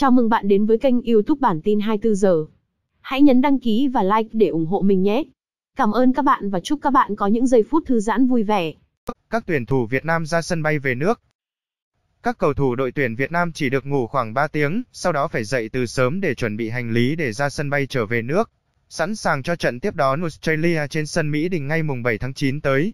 Chào mừng bạn đến với kênh YouTube bản tin 24 giờ. Hãy nhấn đăng ký và like để ủng hộ mình nhé. Cảm ơn các bạn và chúc các bạn có những giây phút thư giãn vui vẻ. Các tuyển thủ Việt Nam ra sân bay về nước. Các cầu thủ đội tuyển Việt Nam chỉ được ngủ khoảng 3 tiếng, sau đó phải dậy từ sớm để chuẩn bị hành lý để ra sân bay trở về nước, sẵn sàng cho trận tiếp đón Australia trên sân Mỹ Đình ngay mùng 7 tháng 9 tới.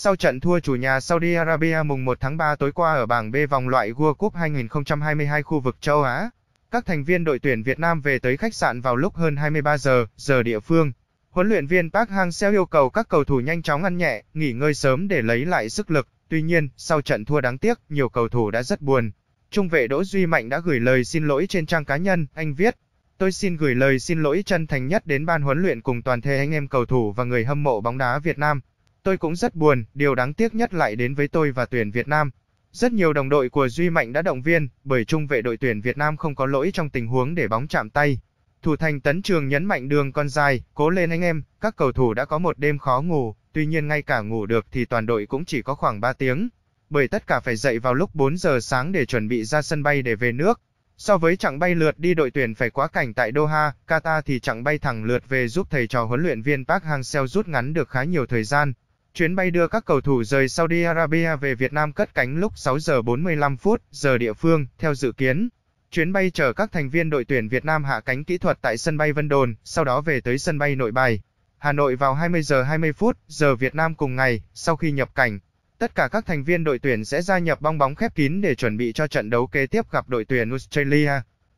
Sau trận thua chủ nhà Saudi Arabia mùng 1 tháng 3 tối qua ở bảng B vòng loại World Cup 2022 khu vực châu Á, các thành viên đội tuyển Việt Nam về tới khách sạn vào lúc hơn 23 giờ, giờ địa phương. Huấn luyện viên Park Hang-seo yêu cầu các cầu thủ nhanh chóng ăn nhẹ, nghỉ ngơi sớm để lấy lại sức lực. Tuy nhiên, sau trận thua đáng tiếc, nhiều cầu thủ đã rất buồn. Trung vệ Đỗ Duy Mạnh đã gửi lời xin lỗi trên trang cá nhân, anh viết. Tôi xin gửi lời xin lỗi chân thành nhất đến ban huấn luyện cùng toàn thể anh em cầu thủ và người hâm mộ bóng đá Việt Nam. Tôi cũng rất buồn, điều đáng tiếc nhất lại đến với tôi và tuyển Việt Nam. Rất nhiều đồng đội của Duy Mạnh đã động viên, bởi trung vệ đội tuyển Việt Nam không có lỗi trong tình huống để bóng chạm tay. Thủ thành Tấn Trường nhấn mạnh đường con dài, cố lên anh em, các cầu thủ đã có một đêm khó ngủ, tuy nhiên ngay cả ngủ được thì toàn đội cũng chỉ có khoảng 3 tiếng, bởi tất cả phải dậy vào lúc 4 giờ sáng để chuẩn bị ra sân bay để về nước. So với chặng bay lượt đi đội tuyển phải quá cảnh tại Doha, Qatar thì chặng bay thẳng lượt về giúp thầy trò huấn luyện viên Park Hang-seo rút ngắn được khá nhiều thời gian. Chuyến bay đưa các cầu thủ rời Saudi Arabia về Việt Nam cất cánh lúc 6 giờ 45 phút giờ địa phương, theo dự kiến. Chuyến bay chở các thành viên đội tuyển Việt Nam hạ cánh kỹ thuật tại sân bay Vân Đồn, sau đó về tới sân bay Nội Bài, Hà Nội vào 20 giờ 20 phút giờ Việt Nam cùng ngày, sau khi nhập cảnh. Tất cả các thành viên đội tuyển sẽ gia nhập bong bóng khép kín để chuẩn bị cho trận đấu kế tiếp gặp đội tuyển Australia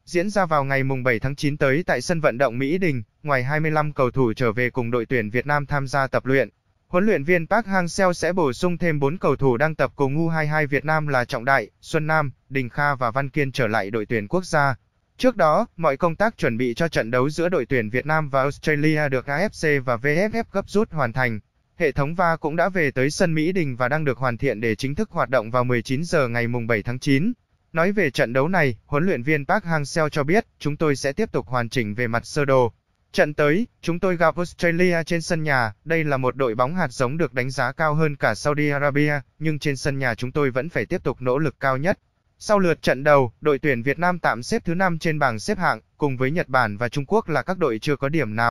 diễn ra vào ngày mùng 7 tháng 9 tới tại sân vận động Mỹ Đình, ngoài 25 cầu thủ trở về cùng đội tuyển Việt Nam tham gia tập luyện. Huấn luyện viên Park Hang-seo sẽ bổ sung thêm 4 cầu thủ đang tập cùng U22 Việt Nam là Trọng Đại, Xuân Nam, Đình Kha và Văn Kiên trở lại đội tuyển quốc gia. Trước đó, mọi công tác chuẩn bị cho trận đấu giữa đội tuyển Việt Nam và Australia được AFC và VFF gấp rút hoàn thành. Hệ thống VA cũng đã về tới sân Mỹ Đình và đang được hoàn thiện để chính thức hoạt động vào 19 giờ ngày 7 tháng 9. Nói về trận đấu này, huấn luyện viên Park Hang-seo cho biết, chúng tôi sẽ tiếp tục hoàn chỉnh về mặt sơ đồ, Trận tới, chúng tôi gặp Australia trên sân nhà, đây là một đội bóng hạt giống được đánh giá cao hơn cả Saudi Arabia, nhưng trên sân nhà chúng tôi vẫn phải tiếp tục nỗ lực cao nhất. Sau lượt trận đầu, đội tuyển Việt Nam tạm xếp thứ 5 trên bảng xếp hạng, cùng với Nhật Bản và Trung Quốc là các đội chưa có điểm nào.